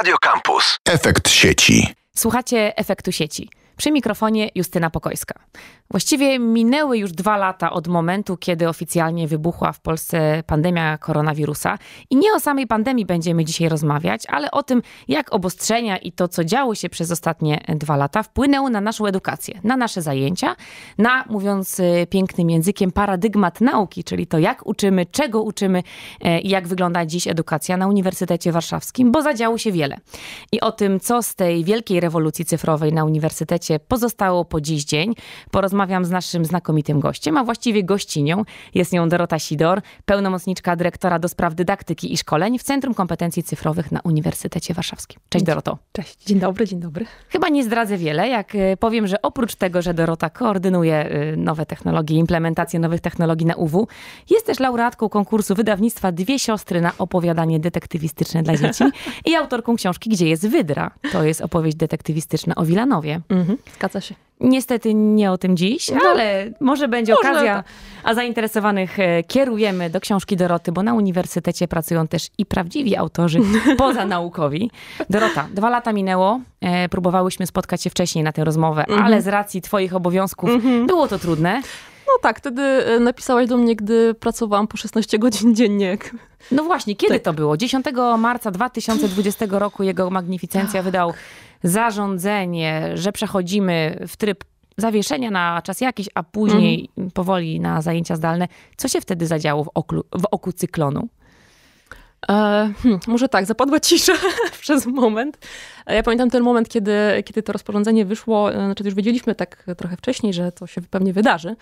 Radio Campus. Efekt sieci. Słuchacie efektu sieci. Przy mikrofonie Justyna Pokojska. Właściwie minęły już dwa lata od momentu, kiedy oficjalnie wybuchła w Polsce pandemia koronawirusa. I nie o samej pandemii będziemy dzisiaj rozmawiać, ale o tym, jak obostrzenia i to, co działo się przez ostatnie dwa lata, wpłynęło na naszą edukację, na nasze zajęcia, na, mówiąc y, pięknym językiem, paradygmat nauki, czyli to, jak uczymy, czego uczymy e, i jak wygląda dziś edukacja na Uniwersytecie Warszawskim, bo zadziało się wiele. I o tym, co z tej wielkiej rewolucji cyfrowej na Uniwersytecie, podcaście pozostało po dziś dzień. Porozmawiam z naszym znakomitym gościem, a właściwie gościnią. Jest nią Dorota Sidor, pełnomocniczka dyrektora do spraw dydaktyki i szkoleń w Centrum Kompetencji Cyfrowych na Uniwersytecie Warszawskim. Cześć Doroto. Cześć, dzień dobry, dzień dobry. Chyba nie zdradzę wiele, jak e, powiem, że oprócz tego, że Dorota koordynuje e, nowe technologie, implementację nowych technologii na UW, jest też laureatką konkursu wydawnictwa Dwie Siostry na opowiadanie detektywistyczne dla dzieci i autorką książki Gdzie jest Wydra? To jest opowieść detektywistyczna o Wilanowie. Mhm. Zgadza się. Niestety nie o tym dziś, no, ale może będzie może okazja. A zainteresowanych e, kierujemy do książki Doroty, bo na uniwersytecie pracują też i prawdziwi autorzy poza naukowi. Dorota, dwa lata minęło. E, próbowałyśmy spotkać się wcześniej na tę rozmowę, mhm. ale z racji Twoich obowiązków mhm. było to trudne. No tak, wtedy e, napisałaś do mnie, gdy pracowałam po 16 godzin dziennie. No właśnie, kiedy tak. to było? 10 marca 2020 roku jego magnificencja tak. wydał zarządzenie, że przechodzimy w tryb zawieszenia na czas jakiś, a później mhm. powoli na zajęcia zdalne, co się wtedy zadziało w, w oku cyklonu? E, hmm, może tak, zapadła cisza przez moment. E, ja pamiętam ten moment, kiedy, kiedy to rozporządzenie wyszło, e, znaczy już wiedzieliśmy tak trochę wcześniej, że to się pewnie wydarzy,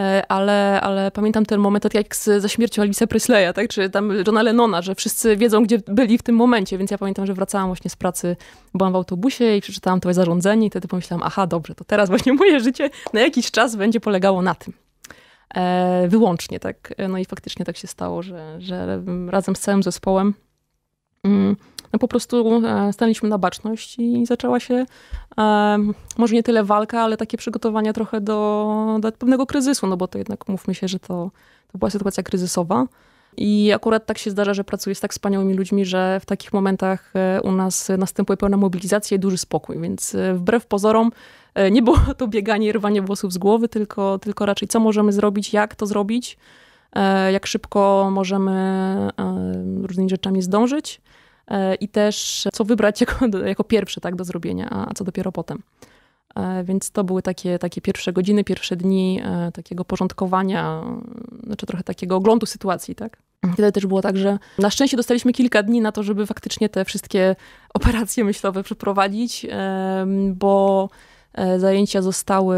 E, ale, ale pamiętam ten moment, tak jak z, ze śmiercią Elvisa Presleya, tak, czy tam Johna Lennona, że wszyscy wiedzą, gdzie byli w tym momencie, więc ja pamiętam, że wracałam właśnie z pracy, byłam w autobusie i przeczytałam to zarządzenie i wtedy pomyślałam, aha, dobrze, to teraz właśnie moje życie na jakiś czas będzie polegało na tym. E, wyłącznie, tak. E, no i faktycznie tak się stało, że, że razem z całym zespołem mm, no po prostu e, stanęliśmy na baczność i zaczęła się e, może nie tyle walka, ale takie przygotowania trochę do, do pewnego kryzysu, no bo to jednak mówmy się, że to, to była sytuacja kryzysowa. I akurat tak się zdarza, że pracuję z tak wspaniałymi ludźmi, że w takich momentach e, u nas następuje pełna mobilizacja i duży spokój, więc wbrew pozorom nie było to bieganie i rwanie włosów z głowy, tylko, tylko raczej co możemy zrobić, jak to zrobić, jak szybko możemy różnymi rzeczami zdążyć. E, i też co wybrać jako, jako pierwsze tak, do zrobienia, a, co dopiero potem. E, więc to były takie, takie pierwsze godziny, pierwsze dni e, takiego porządkowania, znaczy trochę takiego oglądu sytuacji, tak? Wtedy też było tak, że na szczęście dostaliśmy kilka dni na to, żeby faktycznie te wszystkie operacje myślowe przeprowadzić, bo E, zajęcia zostały,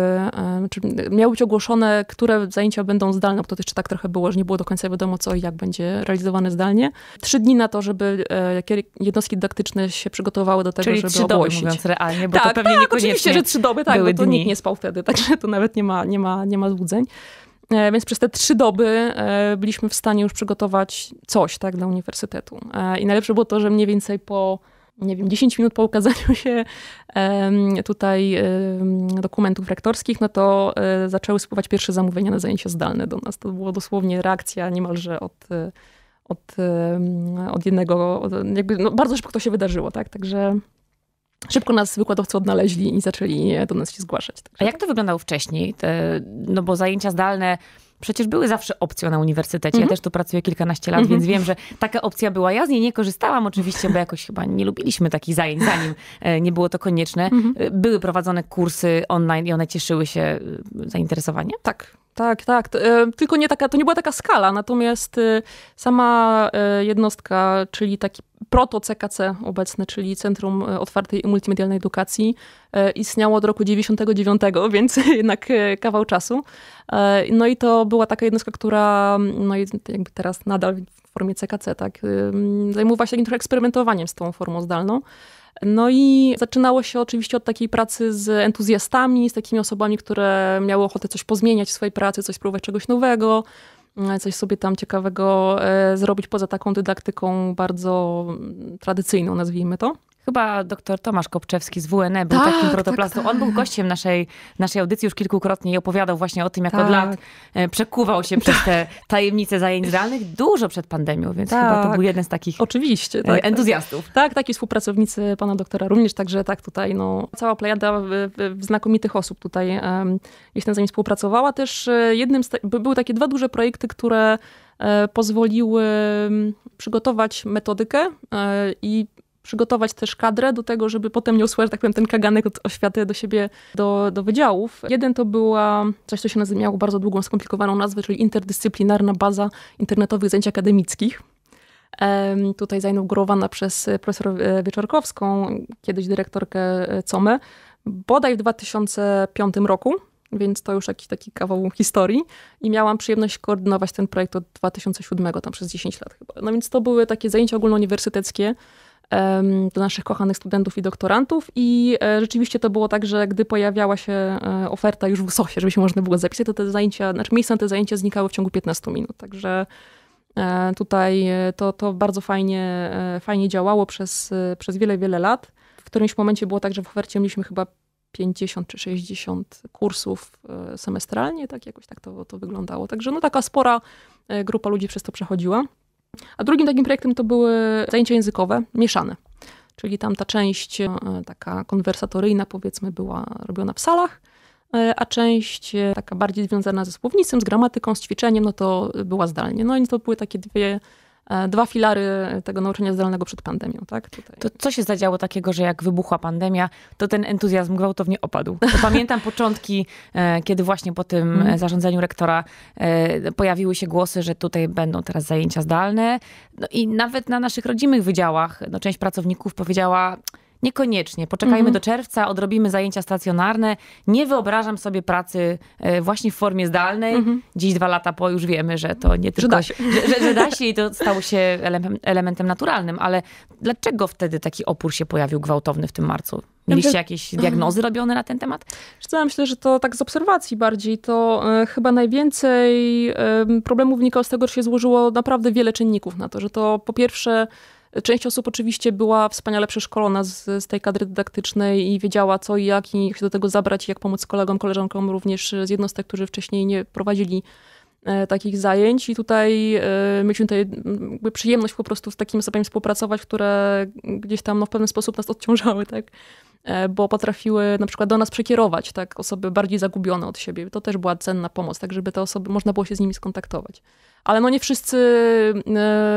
znaczy miały być ogłoszone, które zajęcia będą zdalne, bo to jeszcze tak trochę było, że nie było do końca wiadomo, co i jak będzie realizowane zdalnie. Trzy dni na to, żeby e, jednostki dydaktyczne się przygotowały do tego, Czyli żeby trzy doby, ogłosić. mówiąc realnie, bo tak, to pewnie tak, oczywiście, że trzy doby, tak, bo to nikt nie spał wtedy, także to nawet nie ma, nie ma, nie ma złudzeń. Więc przez te trzy doby byliśmy w stanie już przygotować coś tak, dla uniwersytetu. I najlepsze było to, że mniej więcej po nie wiem, 10 minut po ukazaniu się tutaj dokumentów rektorskich, no to e, zaczęły spływać pierwsze zamówienia na zajęcia zdalne do nas. To była dosłownie reakcja niemalże od, e, od, od jednego, od, jakby no bardzo szybko to się wydarzyło, tak? Także szybko nas wykładowcy odnaleźli i zaczęli do nas się zgłaszać. Także. A jak to wyglądało wcześniej? Te, no bo zajęcia zdalne przecież były zawsze opcją na uniwersytecie. Mm -hmm. Ja mhm. też tu pracuję kilkanaście lat, mm -hmm. więc mhm. wiem, że taka opcja była. Ja z niej nie korzystałam oczywiście, bo jakoś chyba nie lubiliśmy takich zajęć, zanim e, nie było to konieczne. Mm -hmm. Były prowadzone kursy online i one cieszyły się e, zainteresowaniem? Tak, tak, tak. Tylko nie taka, to nie była taka skala, natomiast y, sama e, jednostka, czyli taki proto CKC obecny, czyli Centrum e, Otwartej i Multimedialnej Edukacji, e, istniało od roku 99, więc jednak kawał czasu. No i to była taka jednostka, która no i jakby teraz nadal w formie CKC, tak, zajmowała się takim trochę eksperymentowaniem z tą formą zdalną. No i zaczynało się oczywiście od takiej pracy z entuzjastami, z takimi osobami, które miały ochotę coś pozmieniać w swojej pracy, coś spróbować czegoś nowego, e, coś sobie tam ciekawego e, zrobić poza taką dydaktyką bardzo mm, tradycyjną, nazwijmy to. Chyba doktor Tomasz Kopczewski z WNE był tak, takim tak, protoplastą. Tak, tak. On był gościem naszej, naszej audycji już kilkukrotnie i opowiadał właśnie o tym, jak od tak. lat e, przekuwał się przez te tak. tajemnice zajęć realnych dużo przed pandemią, więc chyba to był jeden z takich Oczywiście, e, tak, entuzjastów. Tak, tak i współpracownicy pana doktora również, także tak tutaj no, cała plejada e, znakomitych osób tutaj um, jestem z nimi współpracowała. Też jednym z te, były takie dwa duże projekty, które pozwoliły mm, przygotować metodykę i przygotować też kadrę do tego, żeby potem nie usłyszeć, tak powiem, ten kaganek od oświaty do siebie, do, do wydziałów. Jeden to była coś, co się nazywa, miało bardzo długą, skomplikowaną nazwę, czyli interdyscyplinarna baza internetowych zajęć akademickich. Tutaj zainaugurowana przez profesor e, Wieczorkowską, kiedyś dyrektorkę e, COME, bodaj w 2005 roku więc to już jakiś taki kawał historii. I miałam przyjemność koordynować ten projekt od 2007, tam przez 10 lat chyba. No więc to były takie zajęcia ogólnouniwersyteckie, do naszych kochanych studentów i doktorantów. I e, rzeczywiście to było tak, że gdy pojawiała się e, oferta już w SOSie, żeby się można było zapisać, to te zajęcia, znaczy miejsca na te zajęcia znikały w ciągu 15 minut. Także e, tutaj to, to bardzo fajnie, fajnie działało przez, przez wiele, wiele lat. W którymś momencie było tak, że w ofercie mieliśmy chyba 50 czy 60 kursów semestralnie, tak jakoś tak to, to wyglądało. Także no taka spora grupa ludzi przez to przechodziła. A drugim takim projektem to były zajęcia językowe mieszane. Czyli tam ta część e, taka konwersatoryjna, powiedzmy, była robiona w salach, e, a część e, taka bardziej związana ze słownictwem, z gramatyką, z ćwiczeniem, no to była zdalnie. No i to były takie dwie E, dwa filary tego nauczania zdalnego przed pandemią. Tak? Tutaj. To co się zadziało takiego, że jak wybuchła pandemia, to ten entuzjazm gwałtownie opadł? To pamiętam początki, e, kiedy właśnie po tym e, mhm. zarządzeniu rektora pojawiły się głosy, że tutaj będą teraz zajęcia zdalne. No i nawet na naszych rodzimych wydziałach no, część pracowników powiedziała, Niekoniecznie. Poczekajmy mhm. do czerwca, odrobimy zajęcia stacjonarne. Nie wyobrażam sobie pracy e, właśnie w formie zdalnej. Mhm. Dziś dwa lata po już wiemy, że to nie tylko... Że da się. Że, że, że da się i to stało się elementem, elementem naturalnym. Ale dlaczego wtedy taki opór się pojawił gwałtowny w tym marcu? Mieliście jakieś diagnozy robione na ten temat? Ja myślę, że to tak z obserwacji bardziej. To e, chyba najwięcej problemów wynikało z tego, że się złożyło naprawdę wiele czynników na to, że to po pierwsze Część osób oczywiście była wspaniale przeszkolona z, z tej kadry dydaktycznej i wiedziała co i jak i jak się do tego zabrać, i jak pomóc kolegom, koleżankom również z jednostek, którzy wcześniej nie prowadzili e, takich zajęć i tutaj e, mieliśmy tutaj mm, przyjemność po prostu z takimi osobami współpracować, które gdzieś tam no, w pewien sposób nas odciążały, tak? E, bo potrafiły na przykład do nas przekierować tak, osoby bardziej zagubione od siebie. To też była cenna pomoc, tak żeby te osoby, można było się z nimi skontaktować. Ale no nie wszyscy e,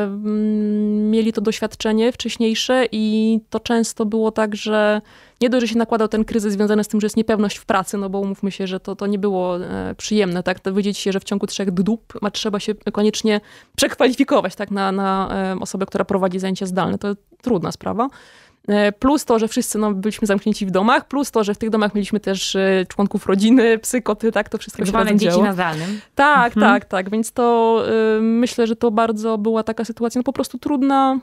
mm, mieli to doświadczenie wcześniejsze i to często było tak, że nie dość, że się nakładał ten kryzys związany z tym, że jest niepewność w pracy, no bo umówmy się, że to, to nie było e, przyjemne, tak, dowiedzieć się, że w ciągu trzech dób trzeba się koniecznie przekwalifikować, tak, na, na osobę, która prowadzi zajęcia zdalne. To trudna sprawa. E, plus to, że wszyscy no, byliśmy zamknięci w domach, plus to, że w tych domach mieliśmy też e, członków rodziny, psy, koty, tak, to wszystko tak się razem dzieci działo. na zdalnym. Tak, mhm. tak, tak, więc to e, myślę, że to bardzo była taka sytuacja no, po prostu trudna,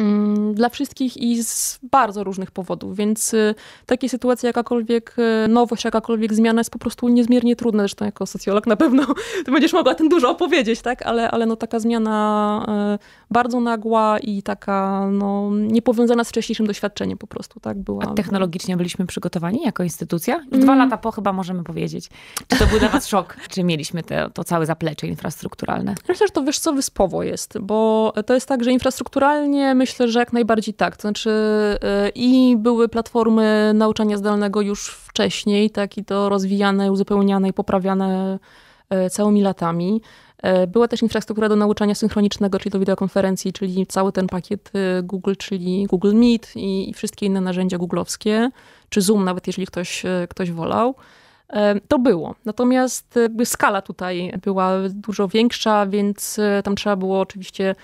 Mm, dla wszystkich i z bardzo różnych powodów, więc y, takie sytuacje, jakakolwiek y, nowość, jakakolwiek zmiana jest po prostu niezmiernie trudna. Zresztą jako socjolog na pewno ty będziesz mogła ten dużo opowiedzieć, tak? Ale, ale no taka zmiana y, bardzo nagła i taka no, niepowiązana z wcześniejszym doświadczeniem po prostu, tak? Była. A technologicznie byliśmy przygotowani jako instytucja? Dwa mm. lata po chyba możemy powiedzieć. Czy to był dla was szok? Czy mieliśmy te, to całe zaplecze infrastrukturalne? Myślę, że to wiesz co, wyspowo jest, bo to jest tak, że infrastrukturalnie myślę, myślę, że jak najbardziej tak. To znaczy y, i były platformy nauczania zdalnego już wcześniej, tak i to rozwijane, uzupełniane i poprawiane y, całymi latami. Y, była też infrastruktura do nauczania synchronicznego, czyli do wideokonferencji, czyli cały ten pakiet Google, czyli Google Meet i, wszystkie inne narzędzia googlowskie, czy Zoom nawet, jeżeli ktoś, ktoś wolał. To było. Natomiast skala tutaj była dużo większa, więc tam trzeba było oczywiście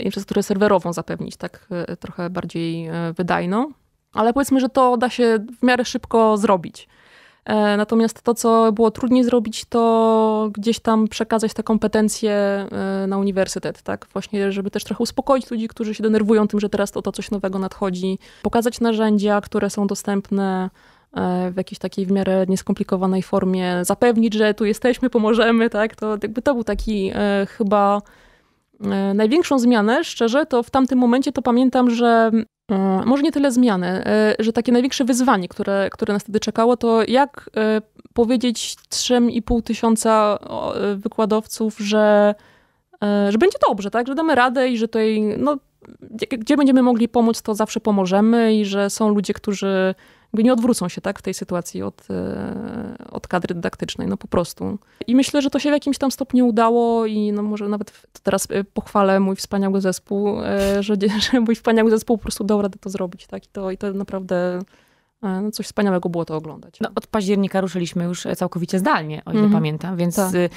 infrastrukturę serwerową zapewnić, tak e, trochę bardziej e, wydajną. Ale powiedzmy, że to da się w miarę szybko zrobić. E, natomiast to, co było trudniej zrobić, to gdzieś tam przekazać te kompetencje na uniwersytet, tak? Właśnie, żeby też trochę uspokoić ludzi, którzy się denerwują tym, że teraz to coś nowego nadchodzi, pokazać narzędzia, które są dostępne w jakiejś takiej w miarę nieskomplikowanej formie, zapewnić, że tu jesteśmy, pomożemy, tak? To jakby to był taki chyba E, największą zmianę, szczerze, to w tamtym momencie to pamiętam, że e, może nie tyle zmiany, e, że takie największe wyzwanie, które, które nas wtedy czekało, to jak powiedzieć 3,5 tysiąca wykładowców, że, że będzie dobrze, tak? że damy radę i że tutaj, no, gdzie będziemy mogli pomóc, to zawsze pomożemy i że są ludzie, którzy jakby nie odwrócą się tak w tej sytuacji od, e, od kadry dydaktycznej, no po prostu. I myślę, że to się w jakimś tam stopniu udało i no może nawet teraz e, pochwalę mój wspaniały zespół, e, że, że mój wspaniały zespół po prostu dał radę to zrobić, tak, i to, i to naprawdę E, no coś wspaniałego było to oglądać. No, od października ruszyliśmy już e, całkowicie zdalnie, o ile mm -hmm. pamiętam, więc tak. Y,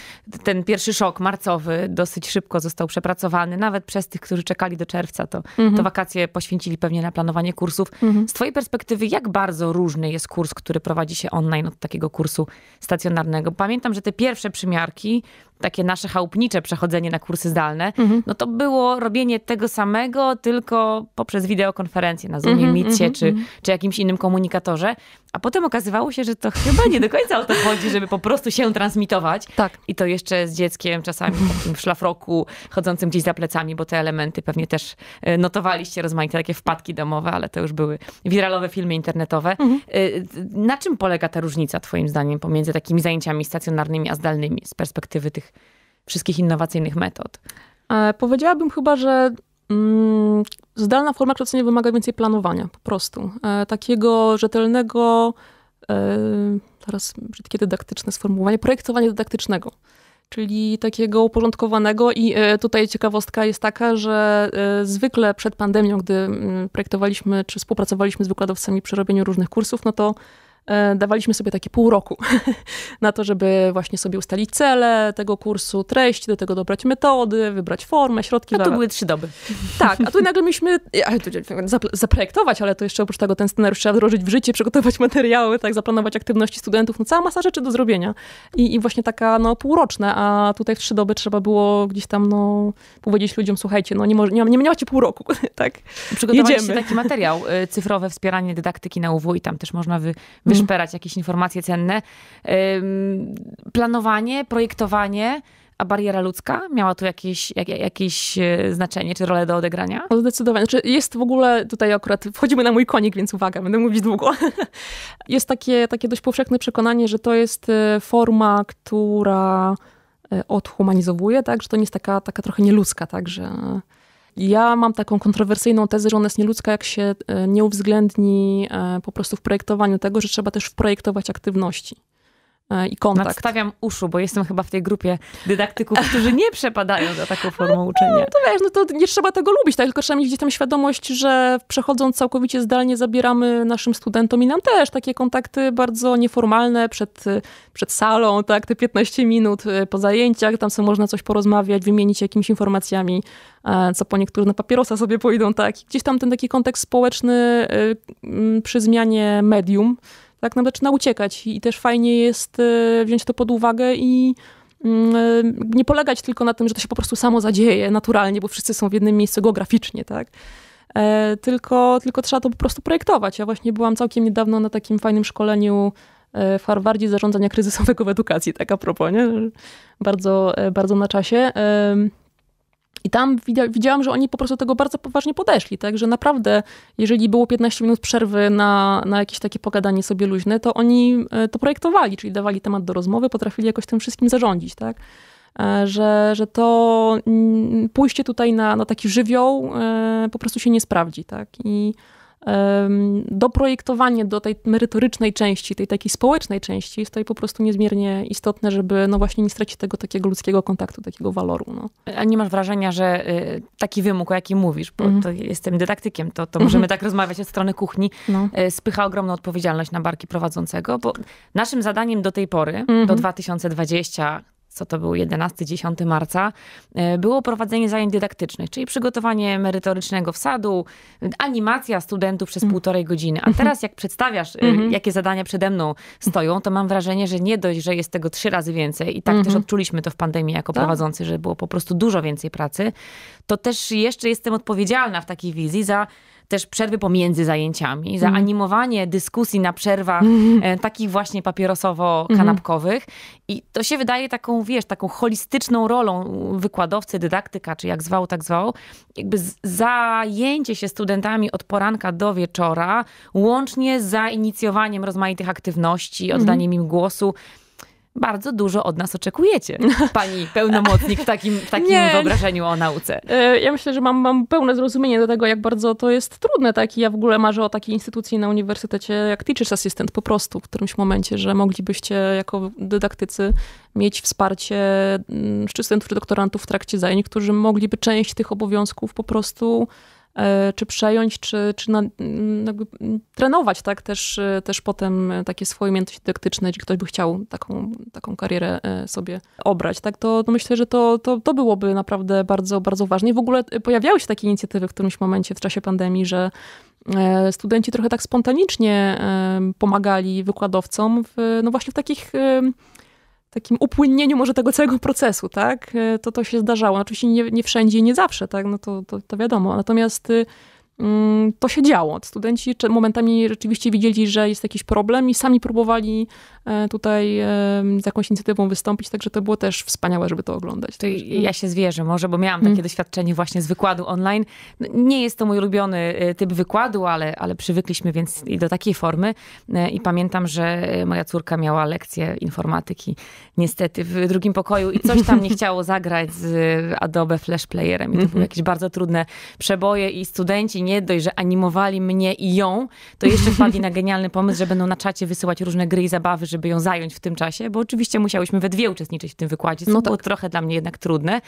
ten pierwszy szok marcowy dosyć szybko został przepracowany, nawet przez tych, którzy czekali do czerwca, to, mm -hmm. to wakacje poświęcili pewnie na planowanie kursów. Mm -hmm. Z twojej perspektywy, jak bardzo różny jest kurs, który prowadzi się online od takiego kursu stacjonarnego? Pamiętam, że te pierwsze przymiarki, takie nasze chałupnicze przechodzenie na kursy zdalne, mhm. no to było robienie tego samego, tylko poprzez wideokonferencję na Zoomie, mm czy, mhm. czy jakimś innym komunikatorem komunikatorze, a potem okazywało się, że to chyba nie do końca o to chodzi, żeby po prostu się transmitować. Tak. I to jeszcze z dzieckiem, czasami w szlafroku, chodzącym gdzieś za plecami, bo te elementy pewnie też e, notowaliście, rozmaite takie wpadki domowe, ale to już były wiralowe filmy internetowe. Mhm. E, na czym polega ta różnica, twoim zdaniem, pomiędzy takimi zajęciami stacjonarnymi a zdalnymi z perspektywy tych wszystkich innowacyjnych metod? E, powiedziałabym chyba, że Mm, zdalna forma kształcenia wymaga więcej planowania, po prostu. E, takiego rzetelnego, e, teraz brzydkie dydaktyczne sformułowanie, projektowania dydaktycznego. Czyli takiego uporządkowanego, i e, tutaj ciekawostka jest taka, że zwykle przed pandemią, gdy mm, projektowaliśmy czy współpracowaliśmy z wykładowcami przy robieniu różnych kursów, no to E, dawaliśmy sobie takie pół roku na to, żeby właśnie sobie ustalić cele tego kursu, treść, do tego dobrać metody, wybrać formę, środki. A no to były trzy doby. Tak, a tu nagle mieliśmy zaprojektować, ale to jeszcze oprócz tego ten scenariusz trzeba wdrożyć w życie, przygotować materiały, tak, zaplanować aktywności studentów, no cała masa rzeczy do zrobienia. I, i właśnie taka no półroczna, a tutaj w trzy doby trzeba było gdzieś tam no powiedzieć ludziom, słuchajcie, no nie, może, nie, nie macie pół roku, tak, Przygotowaliście taki materiał, y, cyfrowe wspieranie dydaktyki na UW i tam też można wy, wyszukać wyszperać jakieś informacje cenne. Planowanie, projektowanie, a bariera ludzka miała tu jakieś, jak, jakieś e, znaczenie czy rolę do odegrania? Zdecydowanie. Znaczy jest w ogóle, tutaj akurat wchodzimy na mój konik, więc uwaga, będę mówić długo. jest takie, takie dość powszechne przekonanie, że to jest e, forma, która e, odhumanizowuje, tak? że to nie jest taka, taka trochę nieludzka, tak? że ja mam taką kontrowersyjną tezę, że ona jest nieludzka, jak się e, nie uwzględni e, po prostu w projektowaniu tego, że trzeba też wprojektować aktywności. E, i kontakt. Nadstawiam uszu, bo jestem chyba w tej grupie dydaktyków, którzy nie przepadają za taką formą uczenia. No, to wiesz, no to nie trzeba tego lubić, tak? tylko trzeba mieć gdzieś tam świadomość, że przechodząc całkowicie zdalnie zabieramy naszym studentom i nam też takie kontakty bardzo nieformalne przed, e, przed salą, tak, te 15 minut e, po zajęciach, tam sobie można coś porozmawiać, wymienić jakimiś informacjami, co po niektórych na papierosa sobie pójdą, tak. Gdzieś tam ten taki kontekst społeczny przy zmianie medium, tak naprawdę no, zaczyna uciekać i też fajnie jest e, wziąć to pod uwagę i mm, e, nie polegać tylko na tym, że to się po prostu samo zadzieje naturalnie, bo wszyscy są w jednym miejscu geograficznie, tak? E, tylko, tylko trzeba to po prostu projektować. Ja właśnie byłam całkiem niedawno na takim fajnym szkoleniu w Harvardzie zarządzania kryzysowego w edukacji, tak a propos, nie? Bardzo, bardzo na czasie. I tam widziałam, że oni po prostu tego bardzo poważnie podeszli, tak, że naprawdę, jeżeli było 15 minut przerwy na, na jakieś takie pogadanie sobie luźne, to oni e, to projektowali, czyli dawali temat do rozmowy, potrafili jakoś tym wszystkim zarządzić, tak. E, że, że to mm, pójście tutaj na, na taki żywioł e, po prostu się nie sprawdzi, tak. I, doprojektowanie do tej merytorycznej części, tej takiej społecznej części jest tutaj po prostu niezmiernie istotne, żeby no właśnie nie stracić tego takiego ludzkiego kontaktu, takiego waloru. No. A nie masz wrażenia, że y, taki wymóg, o jakim mówisz, bo mm. to jestem dydaktykiem, to, to mhm. możemy tak rozmawiać od strony kuchni, no. Y, spycha ogromną odpowiedzialność na barki prowadzącego, bo naszym zadaniem do tej pory, mm do 2020, mhm co to był 11-10 marca, e, było prowadzenie zajęć dydaktycznych, czyli przygotowanie merytorycznego wsadu, animacja studentów przez mm. półtorej godziny. A mhm. teraz jak przedstawiasz, e, mhm. jakie zadania przede mną stoją, to mam wrażenie, że nie dość, że jest tego trzy razy więcej i tak też mhm. odczuliśmy to w pandemii jako tak. prowadzący, że było po prostu dużo więcej pracy, to też jeszcze jestem odpowiedzialna w takiej wizji za też przerwy pomiędzy zajęciami, mm. zaanimowanie dyskusji na przerwach mhm. e, takich właśnie papierosowo-kanapkowych. I to się wydaje taką, wiesz, taką holistyczną rolą wykładowcy, dydaktyka, czy jak zwał, tak zwał, jakby zajęcie się studentami od poranka do wieczora, łącznie z zainicjowaniem rozmaitych aktywności, oddaniem mhm. im głosu bardzo dużo od nas oczekujecie, pani pełnomocnik w takim, w takim nie, wyobrażeniu o nauce. E, ja myślę, że mam, mam pełne zrozumienie do tego, jak bardzo to jest trudne. Tak? I ja w ogóle marzę o takiej instytucji na uniwersytecie jak Teachers Assistant po prostu w którymś momencie, że moglibyście jako dydaktycy mieć wsparcie czy studentów, czy doktorantów w trakcie zajęć, którzy mogliby część tych obowiązków po prostu E, czy przejąć, czy, czy na, mm, jakby, mm, trenować tak też, e, też potem e, takie swoje umiejętności dydaktyczne, jeśli ktoś by chciał taką, taką karierę sobie obrać, tak, to, to myślę, że to, to, to byłoby naprawdę bardzo, bardzo ważne. I w ogóle pojawiały się takie inicjatywy w którymś momencie w czasie pandemii, że studenci trochę tak spontanicznie pomagali wykładowcom w, no właśnie w takich takim upłynnieniu może tego całego procesu, tak, e, to to się zdarzało. Oczywiście nie, nie wszędzie i nie zawsze, tak, no to, to, to wiadomo. Natomiast y, Mm, to się działo. Studenci momentami rzeczywiście widzieli, że jest jakiś problem i sami próbowali e, tutaj z jakąś inicjatywą wystąpić, także to było też wspaniałe, żeby to oglądać. To ja się zwierzę może, bo miałam takie hmm. doświadczenie właśnie z wykładu online. No, nie jest to mój ulubiony e, typ wykładu, ale, ale przywykliśmy więc i do takiej formy e, i pamiętam, że moja córka miała lekcję informatyki niestety w drugim pokoju i coś tam nie chciało zagrać z Adobe Flash Playerem i to były mhm. jakieś bardzo trudne przeboje i studenci nie dość, że animowali mnie i ją, to jeszcze wpadli na genialny pomysł, że będą no na czacie wysyłać różne gry i zabawy, żeby ją zająć w tym czasie, bo oczywiście musiałyśmy we dwie uczestniczyć w tym wykładzie, co no tak. było trochę dla mnie jednak trudne.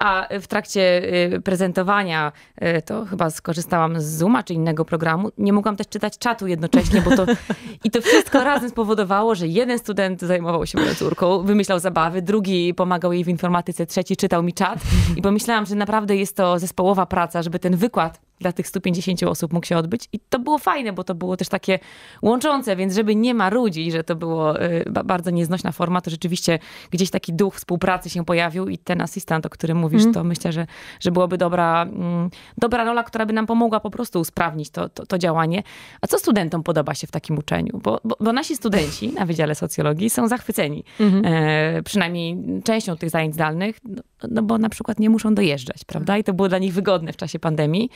A e, w trakcie e, prezentowania e, to chyba skorzystałam z Zooma czy innego programu. Nie mogłam też czytać czatu jednocześnie, bo to i to wszystko razem spowodowało, że jeden student zajmował się moją córką, wymyślał zabawy, drugi pomagał jej w informatyce, trzeci czytał mi czat i pomyślałam, że naprawdę jest to zespołowa praca, żeby ten wykład dla tych studentów 150 osób mógł się odbyć i to było fajne, bo to było też takie łączące, więc żeby nie marudzić, że to było y, bardzo nieznośna forma, to rzeczywiście gdzieś taki duch współpracy się pojawił i ten asystent, o którym mówisz, mm. to myślę, że, że byłaby dobra, mm, dobra rola, która by nam pomogła po prostu usprawnić to, to, to działanie. A co studentom podoba się w takim uczeniu? Bo, bo, bo nasi studenci na Wydziale Socjologii są zachwyceni, mm -hmm. e, przynajmniej częścią tych zajęć zdalnych, no, no bo na przykład nie muszą dojeżdżać, prawda? I to było dla nich wygodne w czasie pandemii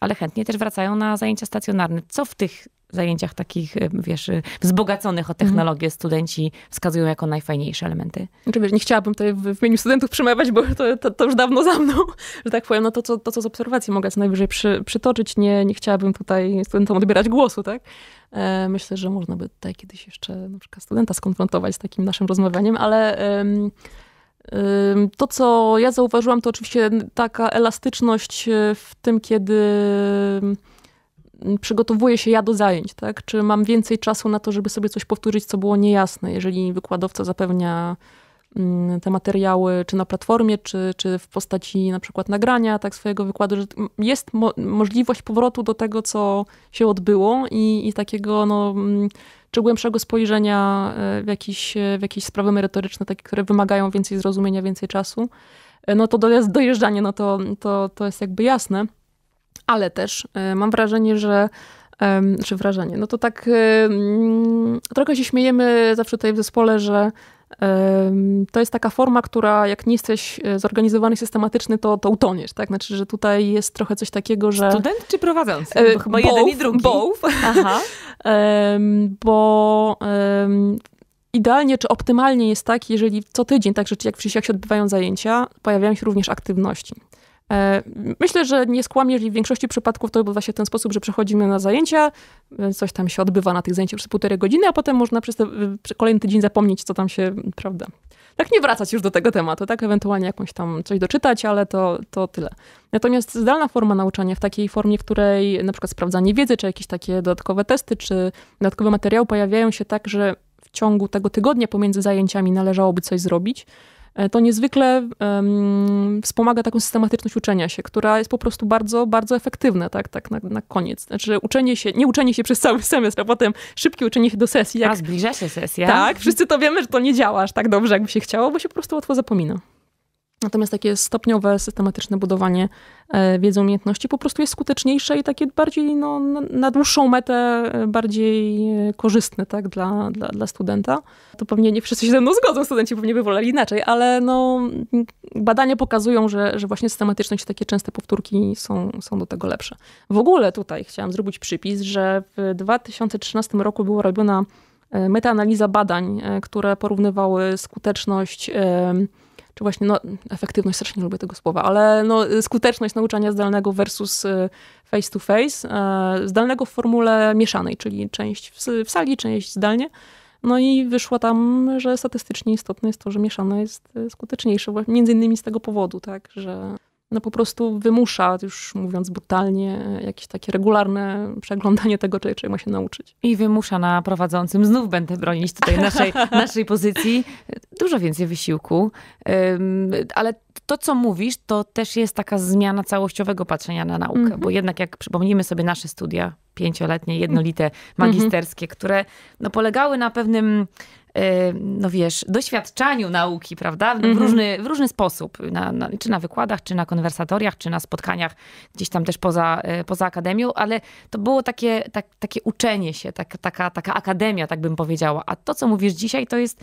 ale chętnie też wracają na zajęcia stacjonarne. Co w tych zajęciach takich, y, wiesz, y, wzbogaconych o mhm. technologię mhm. studenci wskazują jako najfajniejsze elementy? Znaczy, wiesz, nie chciałabym tutaj w imieniu studentów przemawiać, bo to, to, to, już dawno za mną, że tak powiem. No to, co, to, co z obserwacji mogę co najwyżej przy, przytoczyć, nie, nie chciałabym tutaj studentom odbierać głosu, tak? E, myślę, że można by tutaj kiedyś jeszcze na przykład studenta skonfrontować z takim naszym rozmawianiem, ale... To, co ja zauważyłam, to oczywiście taka elastyczność y, w tym, kiedy mm, przygotowuję się ja do zajęć, tak? Czy mam więcej czasu na to, żeby sobie coś powtórzyć, co było niejasne, jeżeli wykładowca zapewnia mm, te materiały, czy na platformie, czy, czy w postaci na przykład nagrania tak, swojego wykładu, że jest mo możliwość powrotu do tego, co się odbyło i, i takiego no, mm, czy głębszego spojrzenia e, w jakieś, e, w jakieś sprawy merytoryczne, takie, które wymagają więcej zrozumienia, więcej czasu, e, no to dojeżdżanie, no to, to, to jest jakby jasne. Ale też mam wrażenie, że czy wrażenie, no to tak mm, trochę się śmiejemy zawsze tutaj w zespole, że to jest taka forma, która jak nie jesteś e, zorganizowany, systematyczny, to, to utoniesz, tak? Znaczy, że tutaj jest trochę coś takiego, że... Student czy prowadzący? E, bo chyba both, jeden i drugi. Both. Aha. bo idealnie czy optymalnie jest tak, jeżeli co tydzień, tak rzeczy jak, jak się odbywają zajęcia, pojawiają się również aktywności. E, myślę, że nie skłamię, jeżeli w większości przypadków to odbywa się w ten sposób, że przechodzimy na zajęcia, e, coś tam się odbywa na tych zajęciach przez półtorej godziny, a potem można przez, te, przez kolejny tydzień zapomnieć, co tam się, prawda. Tak nie wracać już do tego tematu, tak? Ewentualnie jakąś tam coś doczytać, ale to, to tyle. Natomiast zdalna forma nauczania w takiej formie, w której na przykład sprawdzanie wiedzy, czy jakieś takie dodatkowe testy, czy dodatkowy materiał pojawiają się tak, że w ciągu tego tygodnia pomiędzy zajęciami należałoby coś zrobić, E, to niezwykle um, wspomaga taką systematyczność uczenia się, która jest po prostu bardzo, bardzo efektywna, tak, tak na, na koniec. Znaczy uczenie się, nie uczenie się przez cały semestr, a potem szybkie uczenie się do sesji. Jak, a zbliża się sesja. Tak, wszyscy to wiemy, że to nie działa aż tak dobrze, jakby się chciało, bo się po prostu łatwo zapomina. Natomiast takie stopniowe, systematyczne budowanie e, wiedzy, umiejętności po prostu jest skuteczniejsze i takie bardziej no, na dłuższą metę e, bardziej e, korzystne tak, dla, dla, dla studenta. To pewnie nie wszyscy się ze mną zgodzą, studenci pewnie by woleli inaczej, ale no, badania pokazują, że, że właśnie systematyczność i takie częste powtórki są, są do tego lepsze. W ogóle tutaj chciałam zrobić przypis, że w 2013 roku była robiona metaanaliza badań, które porównywały skuteczność czy właśnie, no, efektywność, strasznie lubię tego słowa, ale no, y, skuteczność nauczania zdalnego versus y, face to face, e, zdalnego w formule mieszanej, czyli część w sali, część zdalnie. No i wyszło tam, że statystycznie istotne jest to, że mieszane jest y, skuteczniejsze, między innymi z tego powodu, tak, że no po prostu wymusza, już mówiąc brutalnie, jakieś takie regularne przeglądanie tego, czego ma się nauczyć. I wymusza na prowadzącym, znów będę bronić tutaj naszej, naszej pozycji, dużo więcej wysiłku. Ale to, co mówisz, to też jest taka zmiana całościowego patrzenia na naukę, mm -hmm. bo mhm. jednak jak przypomnijmy sobie nasze studia pięcioletnie, jednolite, mhm. magisterskie, mm -hmm. które no, polegały na pewnym Y, no wiesz, doświadczaniu nauki, prawda? W, mhm. różny, w różny sposób, na, na, czy na wykładach, czy na konwersatoriach, czy na spotkaniach gdzieś tam też poza, y, poza akademią, ale to było takie, tak, takie uczenie się, tak, taka, taka akademia, tak bym powiedziała. A to, co mówisz dzisiaj, to jest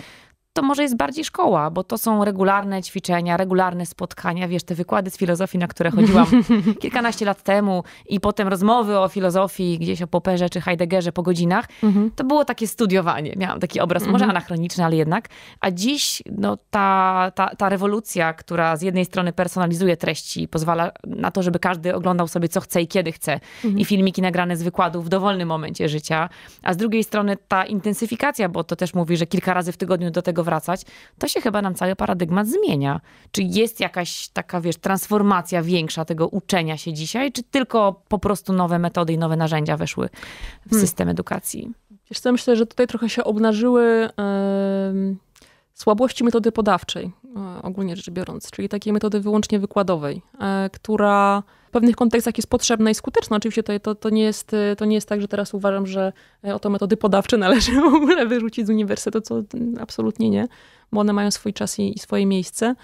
to może jest bardziej szkoła, bo to są regularne ćwiczenia, regularne spotkania, wiesz, te wykłady z filozofii, na które chodziłam kilkanaście lat temu i potem rozmowy o filozofii gdzieś o Popperze czy Heideggerze po godzinach, mhm. to było takie studiowanie. Miałam taki obraz, może mhm. anachroniczny, ale jednak. A dziś no, ta, ta, ta rewolucja, która z jednej strony personalizuje treści, pozwala na to, żeby każdy oglądał sobie co chce i kiedy chce mhm. i filmiki nagrane z wykładów w dowolnym momencie życia, a z drugiej strony ta intensyfikacja, bo to też mówi, że kilka razy w tygodniu do tego tego wracać, to się chyba nam cały paradygmat zmienia. Czy jest jakaś taka, wiesz, transformacja większa tego uczenia się dzisiaj, czy tylko po prostu nowe metody i nowe narzędzia weszły w hmm. system edukacji? Wiesz co, myślę, że tutaj trochę się obnażyły... Yy słabości metody podawczej, e, ogólnie rzecz biorąc, czyli takiej metody wyłącznie wykładowej, e, która w pewnych kontekstach jest potrzebna i skuteczna. Oczywiście to, to, to, nie, jest, e, to nie jest tak, że teraz uważam, że oto metody podawcze należy w ogóle wyrzucić z uniwersytetu, co absolutnie nie, bo one mają swój czas i, i swoje miejsce.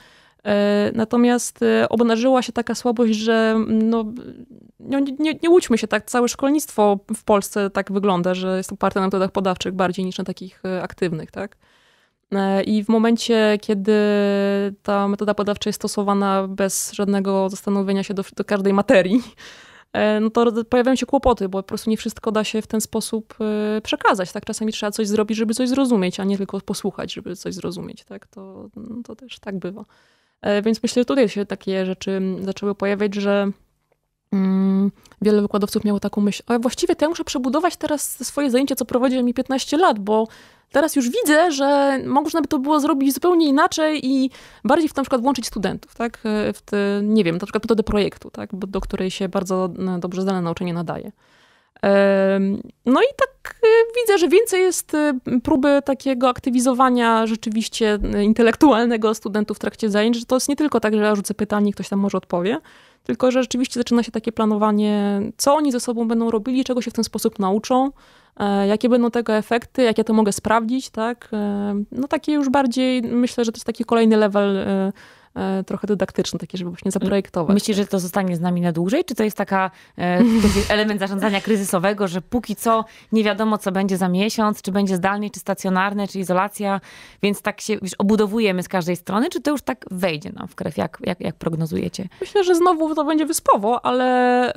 Natomiast obnażyła się taka słabość, że mm, no, no, nie, nie, nie łudźmy się, tak całe szkolnictwo w Polsce tak wygląda, że jest oparte na metodach podawczych bardziej niż na takich aktywnych, tak? E, I w momencie, kiedy ta metoda badawcza jest stosowana bez żadnego zastanowienia się do, do każdej materii, e, no to pojawiają się kłopoty, bo po prostu nie wszystko da się w ten sposób e, przekazać. Tak czasami trzeba coś zrobić, żeby coś zrozumieć, a nie tylko posłuchać, żeby coś zrozumieć. Tak? To, no to też tak bywa. Więc myślę, że tutaj się takie rzeczy zaczęły pojawiać, że Mm, wiele wykładowców miało taką myśl, a właściwie to ja muszę przebudować teraz swoje zajęcie, co prowadziłem mi 15 lat, bo teraz już widzę, że można by to było zrobić zupełnie inaczej i bardziej w na przykład włączyć studentów, tak? E, w te, nie wiem, na przykład metodę projektu, tak? do której się bardzo e, dobrze zdalne nauczenie nadaje. No i tak y, widzę, że więcej jest y, próby takiego aktywizowania rzeczywiście y, intelektualnego studentów w trakcie zajęć, że to jest nie tylko tak, że ja rzucę pytanie, ktoś tam może odpowie, tylko że rzeczywiście zaczyna się takie planowanie, co oni ze sobą będą robili, czego się w ten sposób nauczą, e, jakie będą tego efekty, jak ja to mogę sprawdzić, tak? E, no takie już bardziej, myślę, że to jest taki kolejny level e, E, trochę dydaktyczny, taki, żeby właśnie zaprojektować. Myślisz, że to zostanie z nami na dłużej? Czy to jest taka, e, taki element zarządzania kryzysowego, że póki co nie wiadomo, co będzie za miesiąc, czy będzie zdalnie, czy stacjonarne, czy izolacja, więc tak się już obudowujemy z każdej strony, czy to już tak wejdzie nam w krew, jak, jak, jak prognozujecie? Myślę, że znowu to będzie wyspowo, ale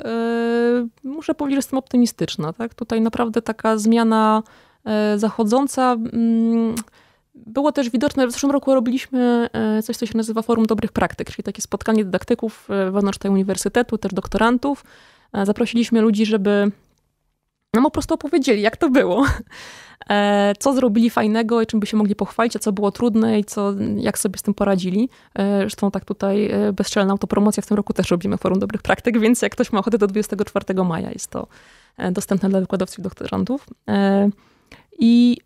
yy, muszę powiedzieć, że jestem optymistyczna. Tak? Tutaj naprawdę taka zmiana yy, zachodząca... Yy, było też widoczne, w zeszłym roku robiliśmy e, coś, co się nazywa Forum Dobrych Praktyk, czyli takie spotkanie dydaktyków e, wewnątrz tej uniwersytetu, też doktorantów. E, zaprosiliśmy ludzi, żeby nam po prostu opowiedzieli, jak to było, co zrobili fajnego i czym by się mogli pochwalić, a co było trudne i co, jak sobie z tym poradzili. Zresztą tak tutaj bezczelna autopromocja w tym roku też robimy Forum Dobrych Praktyk, więc jak ktoś ma ochotę do 24 maja jest to dostępne dla wykładowców i doktorantów. I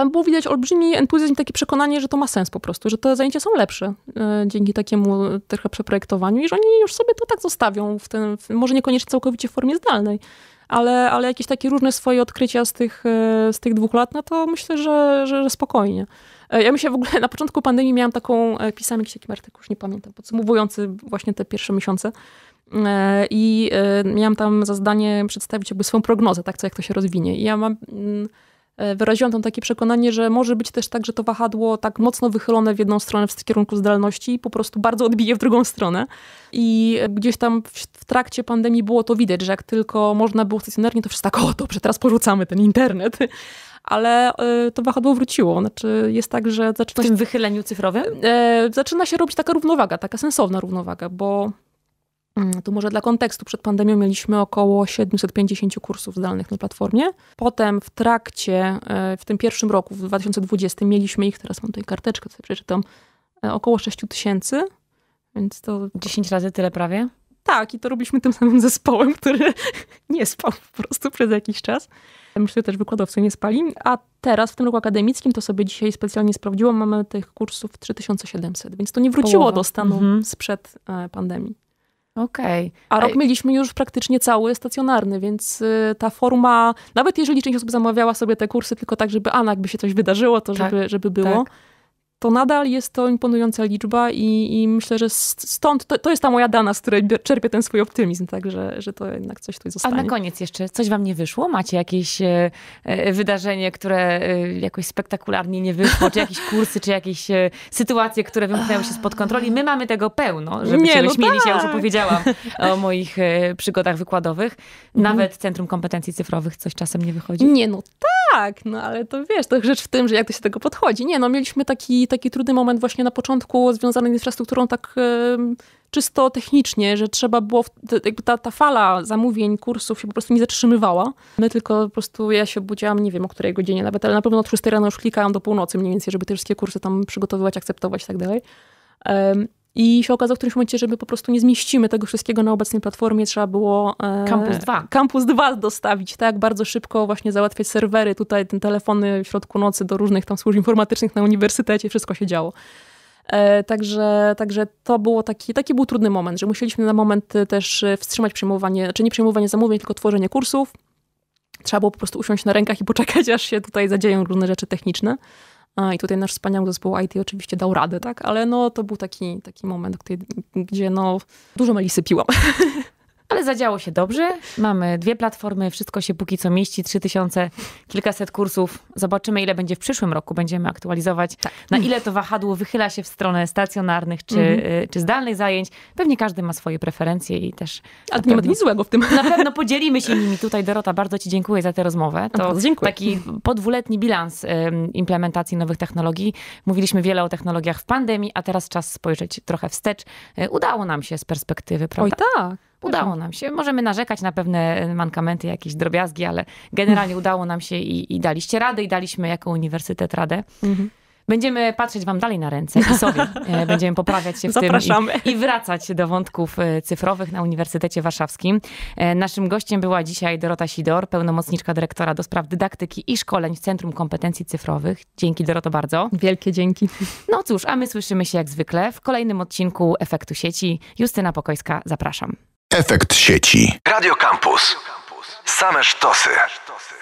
tam było widać olbrzymi entuzjazm, takie przekonanie, że to ma sens po prostu, że te zajęcia są lepsze e, dzięki takiemu trochę przeprojektowaniu i że oni już sobie to tak zostawią, w tym, może niekoniecznie całkowicie w formie zdalnej, ale, ale jakieś takie różne swoje odkrycia z tych, e, z tych dwóch lat, no to myślę, że, że, że spokojnie. E, ja myślę w ogóle na początku pandemii miałam taką, pisałam jakiś taki artykuł, już nie pamiętam, podsumowujący właśnie te pierwsze miesiące i miałam tam za zdanie przedstawić jakby swoją prognozę, tak, co jak to się rozwinie. I ja mam mm, E, wyraziłam tam takie przekonanie, że może być też tak, że to wahadło tak mocno wychylone w jedną stronę w kierunku zdalności po prostu bardzo odbije w drugą stronę. I e, gdzieś tam w, trakcie pandemii było to widać, że jak tylko można było stacjonarnie, to wszyscy tak, o dobrze, teraz porzucamy ten internet. Ale e, to wahadło wróciło. Znaczy jest tak, że zaczyna się... W wychyleniu cyfrowym? zaczyna się robić taka równowaga, taka sensowna równowaga, bo Mm, tu może dla kontekstu, przed pandemią mieliśmy około 750 kursów zdalnych na platformie. Potem w trakcie, e, w tym pierwszym roku, w 2020, mieliśmy ich, teraz mam tutaj karteczkę, sobie przeczytam, e, około 6 tysięcy, więc to... 10 razy tyle prawie? Tak, i to robiliśmy tym samym zespołem, który nie spał po prostu przez jakiś czas. Myślę, że też wykładowcy nie spali. A teraz w tym roku akademickim, to sobie dzisiaj specjalnie sprawdziłam, mamy tych kursów 3700, więc to nie wróciło Połowa. do stanu mhm. sprzed e, pandemii. Okej. Okay. A rok mieliśmy już praktycznie cały stacjonarny, więc y, ta forma, nawet jeżeli część osób zamawiała sobie te kursy tylko tak, żeby Anna, jakby się coś wydarzyło, to tak, żeby, żeby było. Tak to nadal jest to imponująca liczba i, i myślę, że stąd, to, to, jest ta moja dana, z której czerpię ten swój optymizm, tak, że, że to jednak coś tutaj zostanie. A na koniec jeszcze, coś wam nie wyszło? Macie jakieś e, e, wydarzenie, które e, jakoś spektakularnie nie wyszło, czy jakieś kursy, czy jakieś e, sytuacje, które wymknęły się spod kontroli? My mamy tego pełno, żeby nie, się no tak. ja już tak. opowiedziałam o moich e, przygodach wykładowych. Mhm. Nawet Centrum Kompetencji Cyfrowych coś czasem nie wychodzi. Nie, no tak, no ale to wiesz, to rzecz w tym, że jak to się tego podchodzi. Nie, no mieliśmy taki taki trudny moment właśnie na początku związany z infrastrukturą tak czysto technicznie, że trzeba było, jakby ta, ta fala zamówień, kursów się po prostu nie zatrzymywała. My tylko po prostu, ja się budziłam, nie wiem o której godzinie nawet, ale na pewno od 6 rano już klikałam do północy mniej więcej, żeby te wszystkie kursy tam przygotowywać, akceptować i tak dalej. I się okazało w którymś momencie, żeby po prostu nie zmieścimy tego wszystkiego na obecnej platformie, trzeba było... E, Campus 2. Campus 2 dostawić, tak? Bardzo szybko właśnie załatwiać serwery, tutaj ten telefony w środku nocy do różnych tam służb informatycznych na uniwersytecie, wszystko się działo. E, także, także to było taki, taki był trudny moment, że musieliśmy na moment e, też e, wstrzymać przyjmowanie, czy nie przyjmowanie zamówień, tylko tworzenie kursów. Trzeba było po prostu usiąść na rękach i poczekać, aż się tutaj zadzieją różne rzeczy techniczne. I tutaj nasz wspaniały zespół IT oczywiście dał radę, tak? Ale no, to był taki, taki moment, gdzie no, dużo meli sypiłam. Ale zadziało się dobrze. Mamy dwie platformy, wszystko się póki co mieści, 3000, kilkaset kursów. Zobaczymy, ile będzie w przyszłym roku. Będziemy aktualizować, tak. na ile to wahadło wychyla się w stronę stacjonarnych czy, mhm. Y, czy zdalnych zajęć. Pewnie każdy ma swoje preferencje i też. Ale nie ma nic złego w tym. Na pewno podzielimy się nimi tutaj. Dorota, bardzo Ci dziękuję za tę rozmowę. To dziękuję. taki podwuletni bilans y, implementacji nowych technologii. Mówiliśmy wiele o technologiach w pandemii, a teraz czas spojrzeć trochę wstecz. Y, udało nam się z perspektywy, prawda? Oj tak. Udało nam się. Możemy narzekać na pewne e, mankamenty, jakieś drobiazgi, ale generalnie udało nam się i, i daliście radę i daliśmy jako uniwersytet radę. Mhm. Będziemy patrzeć wam dalej na ręce i sobie e, będziemy poprawiać się w Zapraszamy. tym i, i wracać do wątków e, cyfrowych na Uniwersytecie Warszawskim. Naszym gościem była dzisiaj Dorota Sidor, pełnomocniczka dyrektora do spraw dydaktyki i szkoleń w Centrum Kompetencji Cyfrowych. Dzięki Doroto bardzo. Wielkie dzięki. No cóż, a my słyszymy się jak zwykle w kolejnym odcinku Efektu Sieci. Justyna Pokojska, zapraszam. Efekt sieci. Radio Campus. Same sztosy.